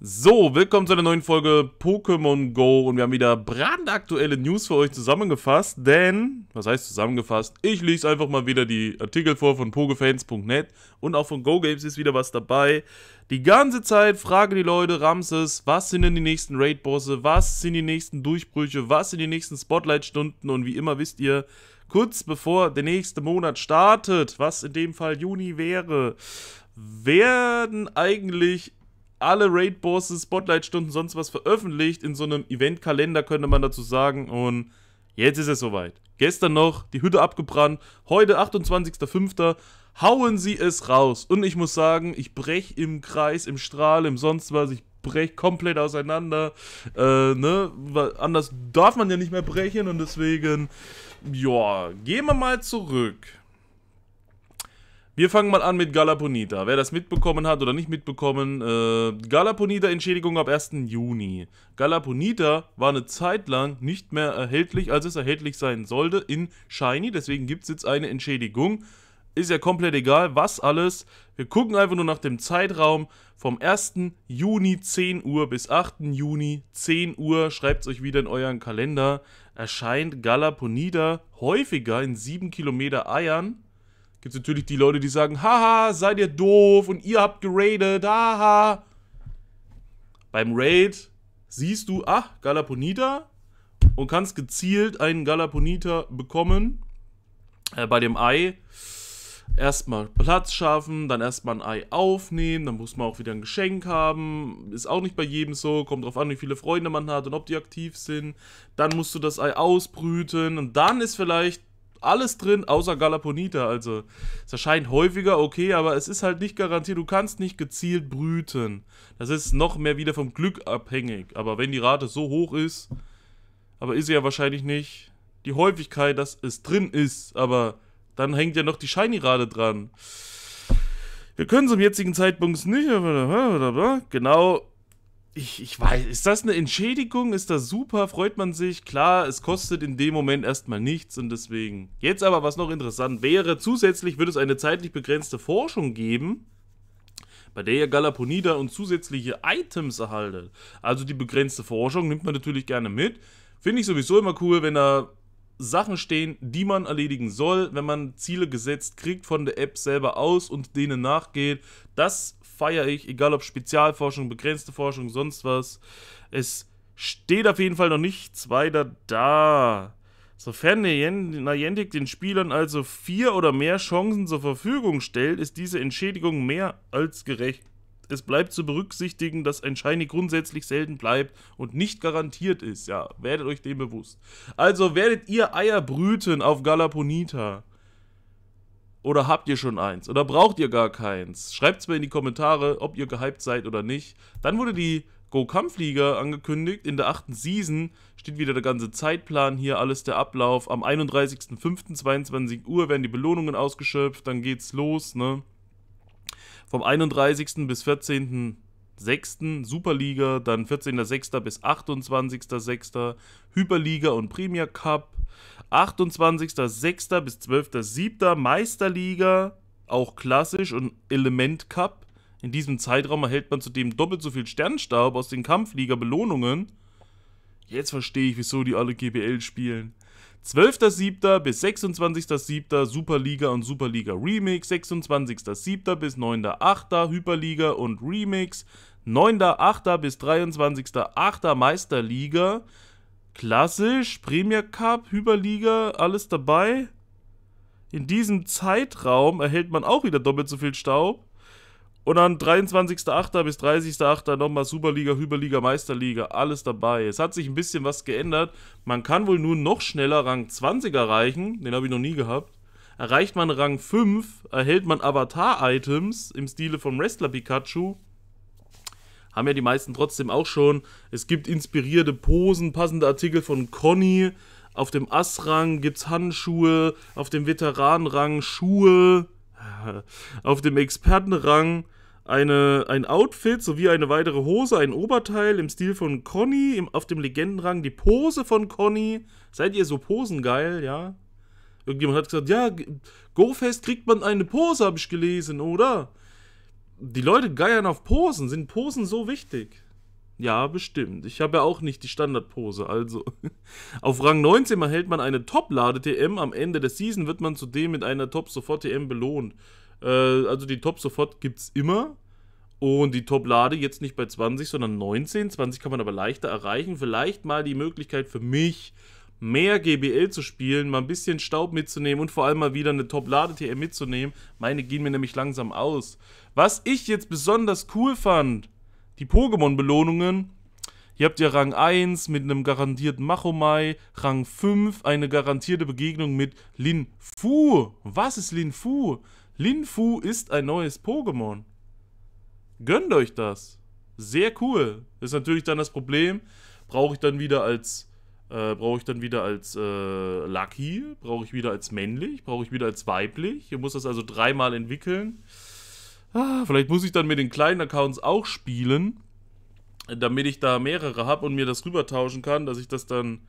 So, willkommen zu einer neuen Folge Pokémon Go und wir haben wieder brandaktuelle News für euch zusammengefasst, denn, was heißt zusammengefasst, ich lese einfach mal wieder die Artikel vor von pogefans.net und auch von GoGames ist wieder was dabei. Die ganze Zeit fragen die Leute Ramses, was sind denn die nächsten Raid-Bosse, was sind die nächsten Durchbrüche, was sind die nächsten Spotlight-Stunden und wie immer wisst ihr, kurz bevor der nächste Monat startet, was in dem Fall Juni wäre, werden eigentlich alle Raid-Bosses, Spotlight-Stunden, sonst was veröffentlicht. In so einem Event-Kalender, könnte man dazu sagen. Und jetzt ist es soweit. Gestern noch die Hütte abgebrannt. Heute, 28.05., hauen sie es raus. Und ich muss sagen, ich brech im Kreis, im Strahl, im sonst was. Ich brech komplett auseinander. Äh, ne? Weil anders darf man ja nicht mehr brechen. Und deswegen, ja, gehen wir mal zurück wir fangen mal an mit Galaponita. Wer das mitbekommen hat oder nicht mitbekommen, äh, Galaponita-Entschädigung ab 1. Juni. Galaponita war eine Zeit lang nicht mehr erhältlich, als es erhältlich sein sollte in Shiny. Deswegen gibt es jetzt eine Entschädigung. Ist ja komplett egal, was alles. Wir gucken einfach nur nach dem Zeitraum vom 1. Juni 10 Uhr bis 8. Juni 10 Uhr. Schreibt es euch wieder in euren Kalender. Erscheint Galaponida häufiger in 7 Kilometer Eiern Gibt es natürlich die Leute, die sagen, haha, seid ihr doof und ihr habt geradet, haha. Beim Raid siehst du, ach, Galaponita und kannst gezielt einen Galaponita bekommen. Äh, bei dem Ei erstmal Platz schaffen, dann erstmal ein Ei aufnehmen, dann muss man auch wieder ein Geschenk haben. Ist auch nicht bei jedem so, kommt drauf an, wie viele Freunde man hat und ob die aktiv sind. Dann musst du das Ei ausbrüten und dann ist vielleicht alles drin, außer Galaponita. Also es erscheint häufiger, okay, aber es ist halt nicht garantiert. Du kannst nicht gezielt brüten. Das ist noch mehr wieder vom Glück abhängig. Aber wenn die Rate so hoch ist, aber ist sie ja wahrscheinlich nicht. Die Häufigkeit, dass es drin ist, aber dann hängt ja noch die Shiny-Rate dran. Wir können zum jetzigen Zeitpunkt nicht. Genau, ich, ich weiß, ist das eine Entschädigung? Ist das super? Freut man sich? Klar, es kostet in dem Moment erstmal nichts und deswegen. Jetzt aber, was noch interessant wäre, zusätzlich würde es eine zeitlich begrenzte Forschung geben, bei der ihr Galaponida und zusätzliche Items erhaltet. Also die begrenzte Forschung nimmt man natürlich gerne mit. Finde ich sowieso immer cool, wenn da Sachen stehen, die man erledigen soll, wenn man Ziele gesetzt kriegt von der App selber aus und denen nachgeht. Das feiere ich, egal ob Spezialforschung, begrenzte Forschung, sonst was. Es steht auf jeden Fall noch nichts weiter da. Sofern Niantic den Spielern also vier oder mehr Chancen zur Verfügung stellt, ist diese Entschädigung mehr als gerecht. Es bleibt zu berücksichtigen, dass ein Shiny grundsätzlich selten bleibt und nicht garantiert ist. Ja, werdet euch dem bewusst. Also werdet ihr Eier brüten auf Galaponita. Oder habt ihr schon eins? Oder braucht ihr gar keins? Schreibt es mir in die Kommentare, ob ihr gehypt seid oder nicht. Dann wurde die Go-Kampfliga angekündigt. In der achten Season steht wieder der ganze Zeitplan hier, alles der Ablauf. Am 31.05.22 Uhr werden die Belohnungen ausgeschöpft, dann geht's los, ne? Vom 31. bis 14.06. Superliga, dann 14.06. bis 28.06. Hyperliga und Premier Cup. 28.06. bis 12.07. Meisterliga, auch klassisch und Element Cup. In diesem Zeitraum erhält man zudem doppelt so viel Sternstaub aus den Kampfliga-Belohnungen. Jetzt verstehe ich, wieso die alle GBL spielen. 12.07. bis 26.07. Superliga und Superliga Remix, 26.07. bis 9.08. Hyperliga und Remix, 9.08. bis 23.08. Meisterliga, Klassisch, Premier Cup, Hyperliga, alles dabei. In diesem Zeitraum erhält man auch wieder doppelt so viel Staub. Und dann 23.8. bis 30.8. nochmal Superliga, Hyperliga, Meisterliga, alles dabei. Es hat sich ein bisschen was geändert. Man kann wohl nur noch schneller Rang 20 erreichen. Den habe ich noch nie gehabt. Erreicht man Rang 5, erhält man Avatar-Items im Stile vom Wrestler Pikachu haben ja die meisten trotzdem auch schon. Es gibt inspirierte Posen, passende Artikel von Conny. Auf dem Ass-Rang es Handschuhe, auf dem Veteranenrang Schuhe, auf dem Expertenrang eine, ein Outfit sowie eine weitere Hose, ein Oberteil im Stil von Conny, im, auf dem Legendenrang die Pose von Conny. Seid ihr so posengeil, ja? Irgendjemand hat gesagt, ja, GoFest kriegt man eine Pose, habe ich gelesen, oder? die Leute geiern auf Posen. Sind Posen so wichtig? Ja, bestimmt. Ich habe ja auch nicht die Standardpose. Also, auf Rang 19 erhält man eine Top-Lade-TM. Am Ende der Season wird man zudem mit einer Top-Sofort-TM belohnt. Äh, also, die Top-Sofort gibt es immer. Und die Top-Lade jetzt nicht bei 20, sondern 19. 20 kann man aber leichter erreichen. Vielleicht mal die Möglichkeit für mich, mehr GBL zu spielen, mal ein bisschen Staub mitzunehmen und vor allem mal wieder eine Top-Lade-TM mitzunehmen. Meine gehen mir nämlich langsam aus. Was ich jetzt besonders cool fand, die Pokémon-Belohnungen. Ihr habt ja Rang 1 mit einem garantierten Machomai, Rang 5 eine garantierte Begegnung mit Lin Fu. Was ist Lin Fu? Lin Fu ist ein neues Pokémon. Gönnt euch das. Sehr cool. Ist natürlich dann das Problem, brauche ich dann wieder als äh, brauche ich dann wieder als äh, Lucky, brauche ich wieder als männlich, brauche ich wieder als weiblich. Ich muss das also dreimal entwickeln. Ah, vielleicht muss ich dann mit den kleinen Accounts auch spielen, damit ich da mehrere habe und mir das rübertauschen kann, dass ich das dann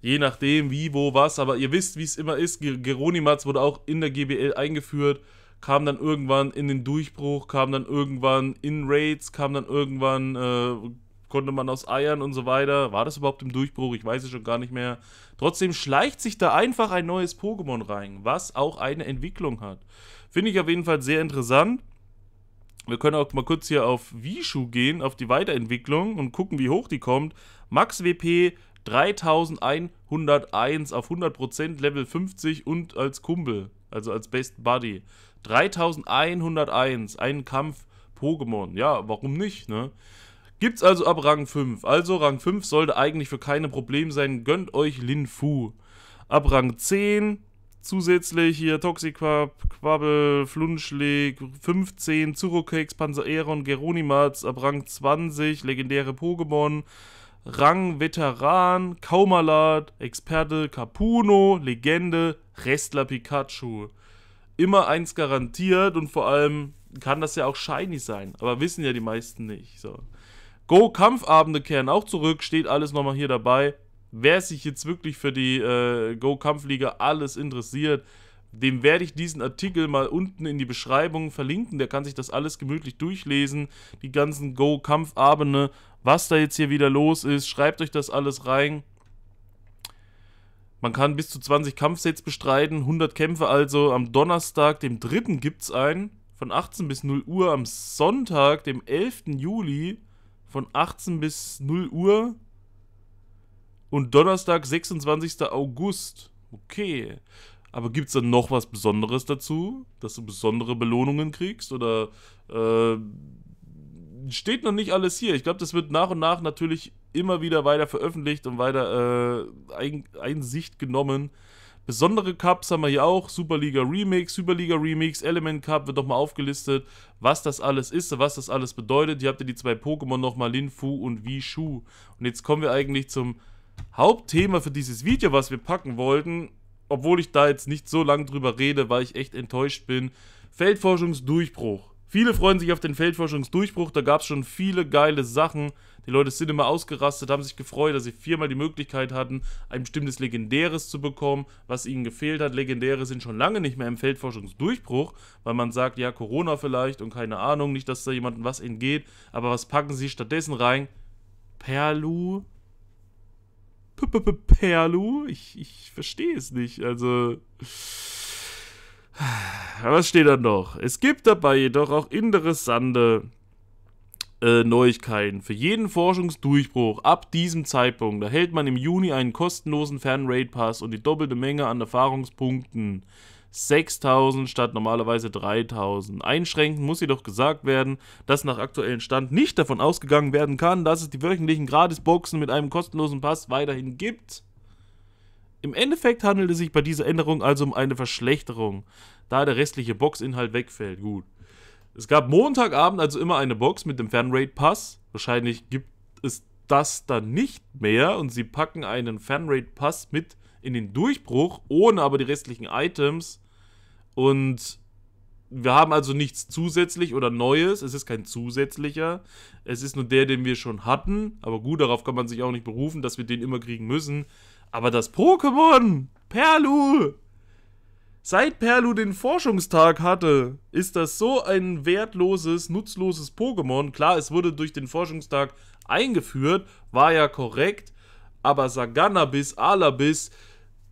je nachdem wie, wo, was, aber ihr wisst, wie es immer ist, Ger Geronimatz wurde auch in der GBL eingeführt, kam dann irgendwann in den Durchbruch, kam dann irgendwann in Raids, kam dann irgendwann äh, konnte man aus Eiern und so weiter. War das überhaupt im Durchbruch? Ich weiß es schon gar nicht mehr. Trotzdem schleicht sich da einfach ein neues Pokémon rein, was auch eine Entwicklung hat. Finde ich auf jeden Fall sehr interessant. Wir können auch mal kurz hier auf Wishu gehen, auf die Weiterentwicklung und gucken, wie hoch die kommt. Max WP 3101 auf 100% Level 50 und als Kumpel, also als Best Buddy. 3101, ein Kampf Pokémon. Ja, warum nicht, ne? Gibt es also ab Rang 5. Also Rang 5 sollte eigentlich für keine Problem sein. Gönnt euch Lin Fu. Ab Rang 10 zusätzlich hier Toxiquab, Quabbel, Flunschleg, 15, Zurokex, Panzereron, Geronimats. ab Rang 20, legendäre Pokémon, Rang Veteran, Kaumalat, Experte, Capuno, Legende, Restler Pikachu. Immer eins garantiert und vor allem kann das ja auch shiny sein, aber wissen ja die meisten nicht. So. Go-Kampfabende kehren auch zurück, steht alles nochmal hier dabei. Wer sich jetzt wirklich für die äh, Go-Kampfliga alles interessiert, dem werde ich diesen Artikel mal unten in die Beschreibung verlinken. Der kann sich das alles gemütlich durchlesen. Die ganzen Go-Kampfabende, was da jetzt hier wieder los ist. Schreibt euch das alles rein. Man kann bis zu 20 Kampfsets bestreiten, 100 Kämpfe also. Am Donnerstag, dem 3. gibt es einen. Von 18 bis 0 Uhr am Sonntag, dem 11. Juli, von 18 bis 0 Uhr. Und Donnerstag, 26. August. Okay. Aber gibt es dann noch was Besonderes dazu, dass du besondere Belohnungen kriegst? Oder äh, steht noch nicht alles hier. Ich glaube, das wird nach und nach natürlich immer wieder weiter veröffentlicht und weiter äh, ein, Einsicht genommen. Besondere Cups haben wir hier auch, Superliga Remix, Superliga Remix, Element Cup wird nochmal aufgelistet, was das alles ist, was das alles bedeutet. Hier habt ihr die zwei Pokémon nochmal, Linfu und Wishu. Und jetzt kommen wir eigentlich zum Hauptthema für dieses Video, was wir packen wollten. Obwohl ich da jetzt nicht so lange drüber rede, weil ich echt enttäuscht bin. Feldforschungsdurchbruch. Viele freuen sich auf den Feldforschungsdurchbruch, da gab es schon viele geile Sachen. Die Leute sind immer ausgerastet, haben sich gefreut, dass sie viermal die Möglichkeit hatten, ein bestimmtes Legendäres zu bekommen, was ihnen gefehlt hat. Legendäre sind schon lange nicht mehr im Feldforschungsdurchbruch, weil man sagt, ja, Corona vielleicht und keine Ahnung, nicht, dass da jemandem was entgeht. Aber was packen sie stattdessen rein? Perlu? P -p -p Perlu? Ich, ich verstehe es nicht. Also. Was steht da noch? Es gibt dabei jedoch auch interessante äh, Neuigkeiten. Für jeden Forschungsdurchbruch ab diesem Zeitpunkt erhält man im Juni einen kostenlosen Fernraid-Pass und die doppelte Menge an Erfahrungspunkten. 6000 statt normalerweise 3000. Einschränkend muss jedoch gesagt werden, dass nach aktuellem Stand nicht davon ausgegangen werden kann, dass es die wöchentlichen Gratisboxen mit einem kostenlosen Pass weiterhin gibt. Im Endeffekt handelt es sich bei dieser Änderung also um eine Verschlechterung, da der restliche Boxinhalt wegfällt. Gut. Es gab Montagabend also immer eine Box mit dem Fanrate-Pass. Wahrscheinlich gibt es das dann nicht mehr und sie packen einen Fanrate-Pass mit in den Durchbruch, ohne aber die restlichen Items. Und wir haben also nichts zusätzlich oder Neues. Es ist kein zusätzlicher. Es ist nur der, den wir schon hatten. Aber gut, darauf kann man sich auch nicht berufen, dass wir den immer kriegen müssen. Aber das Pokémon! Perlu! Seit Perlu den Forschungstag hatte, ist das so ein wertloses, nutzloses Pokémon. Klar, es wurde durch den Forschungstag eingeführt, war ja korrekt, aber Saganabis, Alabis,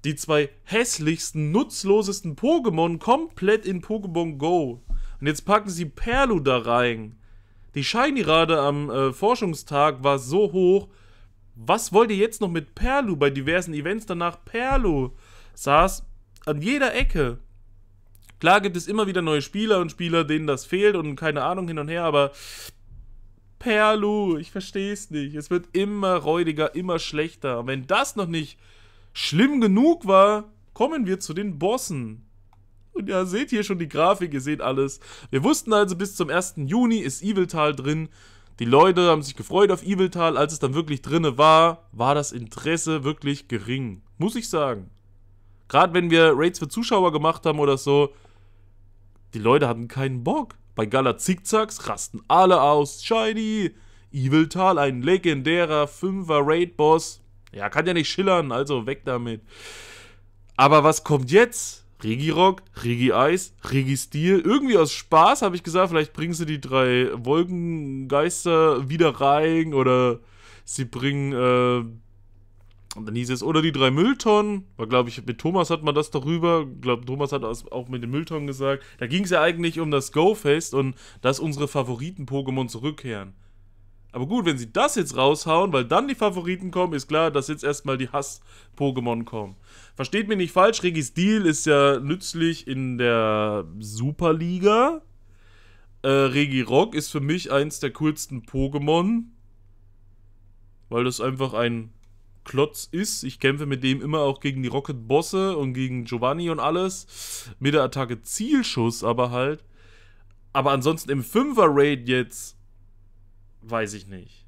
die zwei hässlichsten, nutzlosesten Pokémon komplett in Pokémon Go. Und jetzt packen sie Perlu da rein. Die Shiny-Rate am äh, Forschungstag war so hoch. Was wollt ihr jetzt noch mit Perlu? Bei diversen Events danach Perlu saß an jeder Ecke. Klar gibt es immer wieder neue Spieler und Spieler, denen das fehlt und keine Ahnung hin und her, aber Perlu, ich verstehe es nicht. Es wird immer räudiger, immer schlechter. Und wenn das noch nicht schlimm genug war, kommen wir zu den Bossen. Und ja, seht hier schon die Grafik, ihr seht alles. Wir wussten also, bis zum 1. Juni ist Eviltal drin. Die Leute haben sich gefreut auf Eviltal. Als es dann wirklich drinne war, war das Interesse wirklich gering. Muss ich sagen. Gerade wenn wir Raids für Zuschauer gemacht haben oder so, die Leute hatten keinen Bock. Bei Gala Zickzacks rasten alle aus. Shiny, Evil Tal, ein legendärer 5er Raid-Boss. Ja, kann ja nicht schillern, also weg damit. Aber was kommt jetzt? Regirock, Regi Eis, Regi Stil. Irgendwie aus Spaß habe ich gesagt, vielleicht bringen sie die drei Wolkengeister wieder rein oder sie bringen äh, und dann hieß es, oder die drei Mülltonnen. War, glaube ich, mit Thomas hat man das darüber. Ich glaube, Thomas hat das auch mit den Mülltonnen gesagt. Da ging es ja eigentlich um das Go-Fest und dass unsere Favoriten-Pokémon zurückkehren. Aber gut, wenn sie das jetzt raushauen, weil dann die Favoriten kommen, ist klar, dass jetzt erstmal die Hass-Pokémon kommen. Versteht mir nicht falsch, Regis Deal ist ja nützlich in der Superliga. Äh, Regirock ist für mich eins der coolsten Pokémon, weil das einfach ein Klotz ist. Ich kämpfe mit dem immer auch gegen die Rocket-Bosse und gegen Giovanni und alles. Mit der Attacke Zielschuss aber halt. Aber ansonsten im Fünfer-Raid jetzt, weiß ich nicht.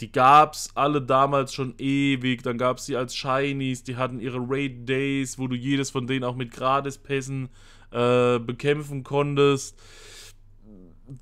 Die gab's alle damals schon ewig. Dann gab's sie als Shinies. Die hatten ihre Raid Days, wo du jedes von denen auch mit Gratis-Pässen äh, bekämpfen konntest.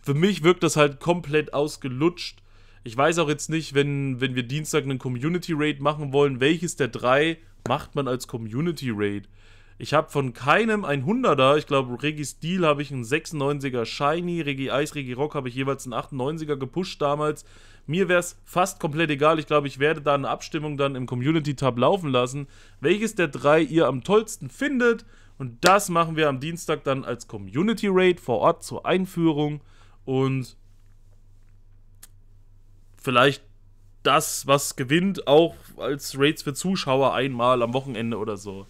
Für mich wirkt das halt komplett ausgelutscht. Ich weiß auch jetzt nicht, wenn, wenn wir Dienstag einen Community Raid machen wollen, welches der drei macht man als Community Raid? Ich habe von keinem ein 100er. Ich glaube, Regi Steel habe ich einen 96er Shiny, Regi Ice, Regi Rock habe ich jeweils einen 98er gepusht damals. Mir wäre es fast komplett egal. Ich glaube, ich werde da eine Abstimmung dann im Community-Tab laufen lassen, welches der drei ihr am tollsten findet. Und das machen wir am Dienstag dann als Community Raid vor Ort zur Einführung. Und vielleicht das, was gewinnt, auch als Rates für Zuschauer einmal am Wochenende oder so.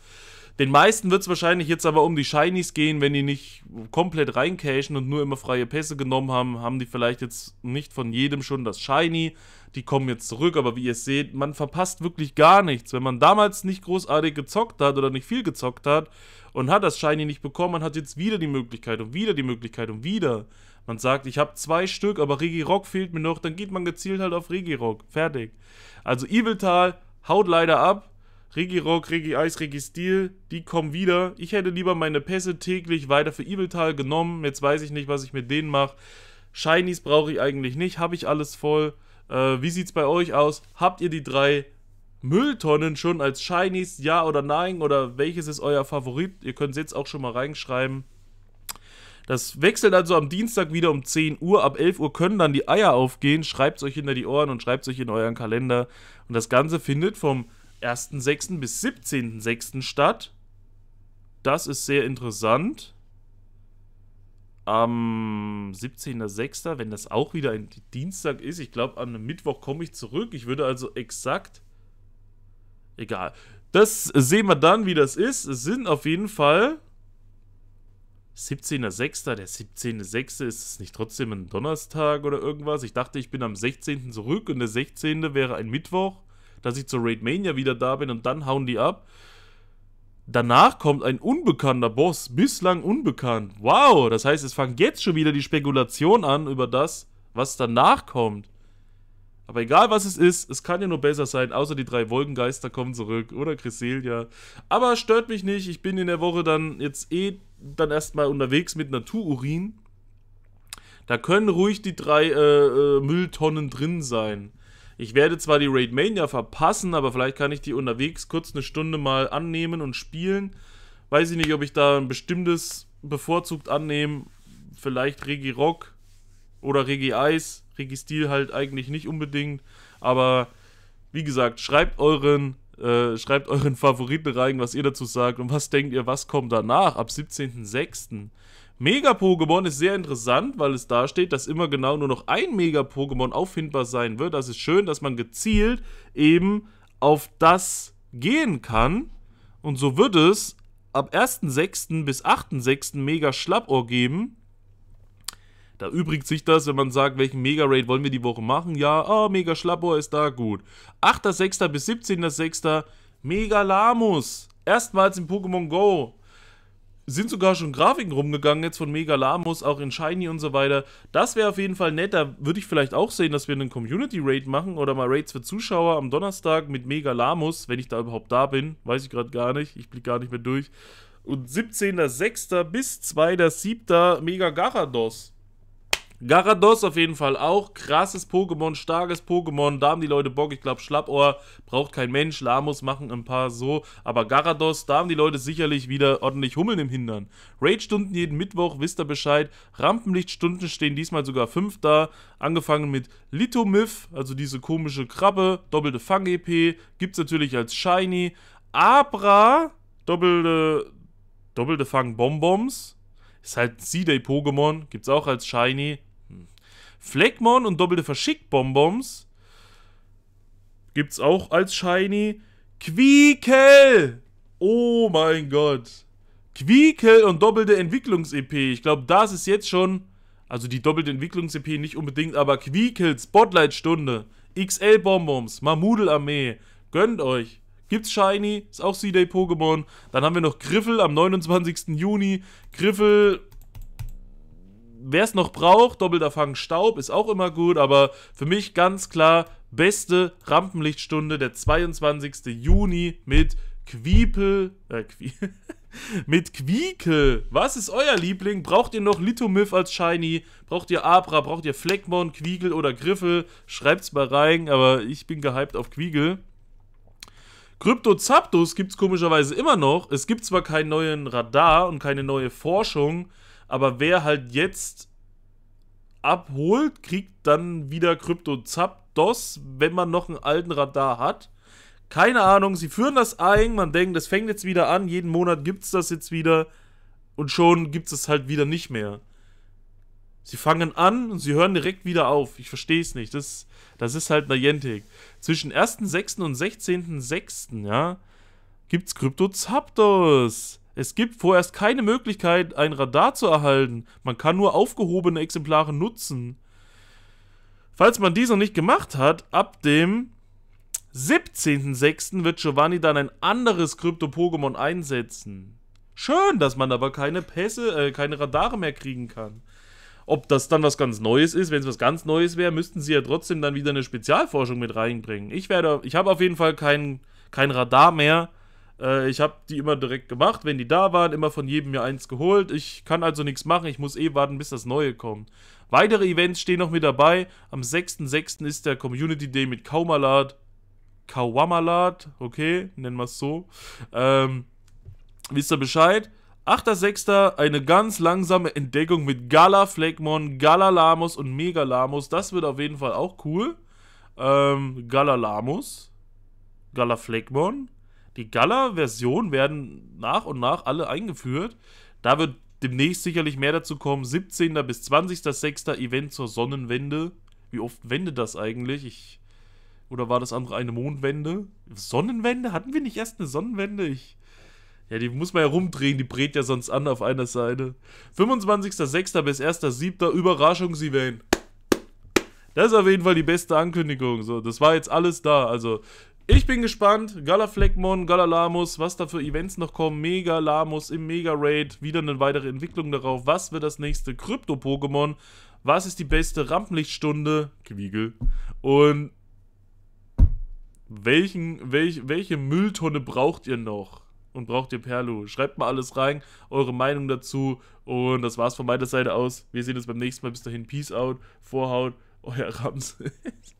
Den meisten wird es wahrscheinlich jetzt aber um die Shinies gehen, wenn die nicht komplett reincashen und nur immer freie Pässe genommen haben, haben die vielleicht jetzt nicht von jedem schon das Shiny. Die kommen jetzt zurück, aber wie ihr seht, man verpasst wirklich gar nichts. Wenn man damals nicht großartig gezockt hat oder nicht viel gezockt hat und hat das Shiny nicht bekommen, man hat jetzt wieder die Möglichkeit und wieder die Möglichkeit und wieder. Man sagt, ich habe zwei Stück, aber Regirock fehlt mir noch. Dann geht man gezielt halt auf Regirock. Fertig. Also Evil-Tal haut leider ab. Regirock, Regi Eis, Regi Steel, die kommen wieder. Ich hätte lieber meine Pässe täglich weiter für Evil-Tal genommen. Jetzt weiß ich nicht, was ich mit denen mache. Shinies brauche ich eigentlich nicht. Habe ich alles voll. Äh, wie es bei euch aus? Habt ihr die drei Mülltonnen schon als Shinies? Ja oder nein? Oder welches ist euer Favorit? Ihr könnt es jetzt auch schon mal reinschreiben. Das wechselt also am Dienstag wieder um 10 Uhr. Ab 11 Uhr können dann die Eier aufgehen. Schreibt es euch hinter die Ohren und schreibt es euch in euren Kalender. Und das Ganze findet vom 1.6. bis 17.6. statt. Das ist sehr interessant. Am 17.06., wenn das auch wieder ein Dienstag ist, ich glaube, an einem Mittwoch komme ich zurück. Ich würde also exakt. Egal. Das sehen wir dann, wie das ist. Es sind auf jeden Fall 17.06. Der 17.06. ist es nicht trotzdem ein Donnerstag oder irgendwas? Ich dachte, ich bin am 16. zurück und der 16. wäre ein Mittwoch, dass ich zur Raid Mania wieder da bin und dann hauen die ab. Danach kommt ein unbekannter Boss, bislang unbekannt. Wow, das heißt, es fangen jetzt schon wieder die Spekulationen an über das, was danach kommt. Aber egal was es ist, es kann ja nur besser sein, außer die drei Wolkengeister kommen zurück oder Cresselia. Aber stört mich nicht, ich bin in der Woche dann jetzt eh dann erstmal unterwegs mit Natururin. Da können ruhig die drei äh, äh Mülltonnen drin sein. Ich werde zwar die Raid Mania verpassen, aber vielleicht kann ich die unterwegs kurz eine Stunde mal annehmen und spielen. Weiß ich nicht, ob ich da ein bestimmtes bevorzugt annehme. Vielleicht Regi Rock oder Regi Eis. Regi Stil halt eigentlich nicht unbedingt. Aber wie gesagt, schreibt euren äh, schreibt euren Favoriten rein, was ihr dazu sagt und was denkt ihr, was kommt danach ab 17.06. Mega-Pokémon ist sehr interessant, weil es da steht, dass immer genau nur noch ein Mega-Pokémon auffindbar sein wird. Das ist schön, dass man gezielt eben auf das gehen kann. Und so wird es ab 1.06. bis 8.06. Mega Schlappohr geben. Da übrigt sich das, wenn man sagt, welchen Mega-Raid wollen wir die Woche machen. Ja, oh, Mega Schlappohr ist da, gut. 8.6. bis 17.6. Mega Lamus. Erstmals in Pokémon Go. Sind sogar schon Grafiken rumgegangen jetzt von Mega Lamus, auch in Shiny und so weiter. Das wäre auf jeden Fall nett. Da würde ich vielleicht auch sehen, dass wir einen Community-Raid machen oder mal Raids für Zuschauer am Donnerstag mit Mega Lamus, wenn ich da überhaupt da bin. Weiß ich gerade gar nicht. Ich blicke gar nicht mehr durch. Und 17.06. bis 2.07. Mega Garados. Garados auf jeden Fall auch. Krasses Pokémon, starkes Pokémon. Da haben die Leute Bock. Ich glaube, Schlappohr braucht kein Mensch. Lamus machen ein paar so. Aber Garados, da haben die Leute sicherlich wieder ordentlich Hummeln im Hindern. Raid-Stunden jeden Mittwoch, wisst ihr Bescheid. Rampenlichtstunden stehen diesmal sogar fünf da. Angefangen mit Litomyth, also diese komische Krabbe. Doppelte Fang-EP. Gibt es natürlich als Shiny. Abra, doppelte, doppelte Fang-Bonbons. Ist halt C-Day-Pokémon, gibt's auch als Shiny. Fleckmon und doppelte Verschickbonbons gibt's auch als Shiny. Quiekel! Oh mein Gott. Quiekel und doppelte Entwicklungs-EP. Ich glaube, das ist jetzt schon... Also die doppelte Entwicklungs-EP nicht unbedingt, aber Quiekel, Spotlight-Stunde, XL-Bonbons, mammudel armee Gönnt euch. Gibt's Shiny, ist auch C-Day-Pokémon. Dann haben wir noch Griffel am 29. Juni. Griffel wer es noch braucht, doppelter Fang Staub ist auch immer gut, aber für mich ganz klar beste Rampenlichtstunde der 22. Juni mit Quiepel, äh, Quie mit Quiekel. Was ist euer Liebling? Braucht ihr noch Lithomyth als Shiny? Braucht ihr Abra? Braucht ihr Fleckmon, Quiegel oder Griffel? Schreibt's mal rein, aber ich bin gehypt auf Quiegel. Kryptozapdos gibt's komischerweise immer noch. Es gibt zwar keinen neuen Radar und keine neue Forschung, aber wer halt jetzt abholt, kriegt dann wieder Krypto Zapdos, wenn man noch einen alten Radar hat. Keine Ahnung, sie führen das ein, man denkt, das fängt jetzt wieder an, jeden Monat gibt es das jetzt wieder und schon gibt es halt wieder nicht mehr. Sie fangen an und sie hören direkt wieder auf. Ich verstehe es nicht. Das, das ist halt Niantic. Zwischen 1.6. und 16.6. ja, es Krypto Zapdos. Es gibt vorerst keine Möglichkeit, ein Radar zu erhalten. Man kann nur aufgehobene Exemplare nutzen. Falls man dies noch nicht gemacht hat, ab dem 17.06. wird Giovanni dann ein anderes Krypto-Pokémon einsetzen. Schön, dass man aber keine Pässe, äh, keine Radare mehr kriegen kann. Ob das dann was ganz Neues ist, wenn es was ganz Neues wäre, müssten sie ja trotzdem dann wieder eine Spezialforschung mit reinbringen. Ich werde, ich habe auf jeden Fall kein, kein Radar mehr äh, ich habe die immer direkt gemacht, wenn die da waren, immer von jedem mir eins geholt. Ich kann also nichts machen, ich muss eh warten, bis das neue kommt. Weitere Events stehen noch mit dabei. Am 6.6. ist der Community Day mit Kaumalat. Kawamalat, okay, nennen wir es so. Ähm, wisst ihr Bescheid? 8.6. eine ganz langsame Entdeckung mit Gala Fleckmon, Gala Lamus und Mega Lamus. Das wird auf jeden Fall auch cool. Ähm, Gala Lamus, Gala Fleckmon, die Gala-Version werden nach und nach alle eingeführt. Da wird demnächst sicherlich mehr dazu kommen. 17. bis 20.06. Event zur Sonnenwende. Wie oft wende das eigentlich? Ich. Oder war das andere eine Mondwende? Sonnenwende? Hatten wir nicht erst eine Sonnenwende? Ich. Ja, die muss man ja rumdrehen, die brät ja sonst an auf einer Seite. 25.06. bis 1.07. Überraschungsevent. Das ist auf jeden Fall die beste Ankündigung. So, das war jetzt alles da. Also ich bin gespannt. Galafleckmon, Galalamus, was da für Events noch kommen. Mega Lamus im Mega Raid. Wieder eine weitere Entwicklung darauf. Was wird das nächste Krypto-Pokémon? Was ist die beste Rampenlichtstunde? Quiegel. Und welchen, welch, welche Mülltonne braucht ihr noch? Und braucht ihr Perlu? Schreibt mal alles rein, eure Meinung dazu. Und das war's von meiner Seite aus. Wir sehen uns beim nächsten Mal. Bis dahin, Peace out, Vorhaut, euer Rams.